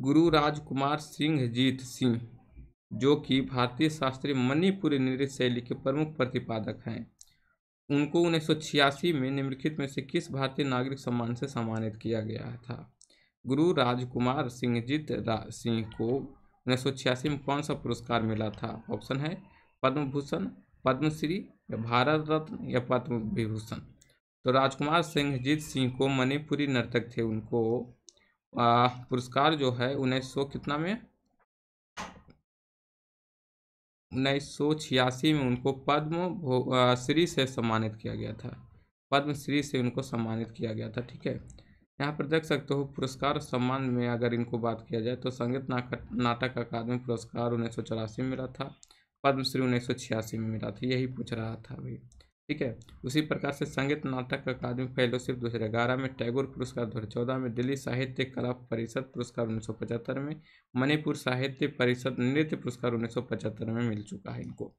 गुरु राजकुमार सिंह जीत सिंह जो कि भारतीय शास्त्रीय मणिपुरी नृत्य शैली के प्रमुख प्रतिपादक हैं उनको उन्नीस में निम्नलिखित में से किस भारतीय नागरिक सम्मान से सम्मानित किया गया था गुरु राजकुमार सिंहजीत सिंह को उन्नीस में कौन सा पुरस्कार मिला था ऑप्शन है पद्म भूषण पद्मश्री या भारत रत्न या पद्म विभूषण तो राजकुमार सिंहजीत सिंह को मणिपुरी नर्तक थे उनको पुरस्कार जो है उन्नीस सौ कितना में उन्नीस सौ छियासी में उनको पद्म श्री से सम्मानित किया गया था पद्मश्री से उनको सम्मानित किया गया था ठीक है यहाँ पर देख सकते हो पुरस्कार सम्मान में अगर इनको बात किया जाए तो संगीत नाटक अकादमी पुरस्कार उन्नीस में मिला था पद्मश्री उन्नीस में मिला था यही पूछ रहा था अभी ठीक है उसी प्रकार से संगीत नाटक अकादमी फेलोशिप दो हज़ार ग्यारह में टैगोर पुरस्कार दो हज़ार चौदह में दिल्ली साहित्य कला परिषद पुरस्कार उन्नीस सौ पचहत्तर में मणिपुर साहित्य परिषद नृत्य पुरस्कार उन्नीस सौ पचहत्तर में मिल चुका है इनको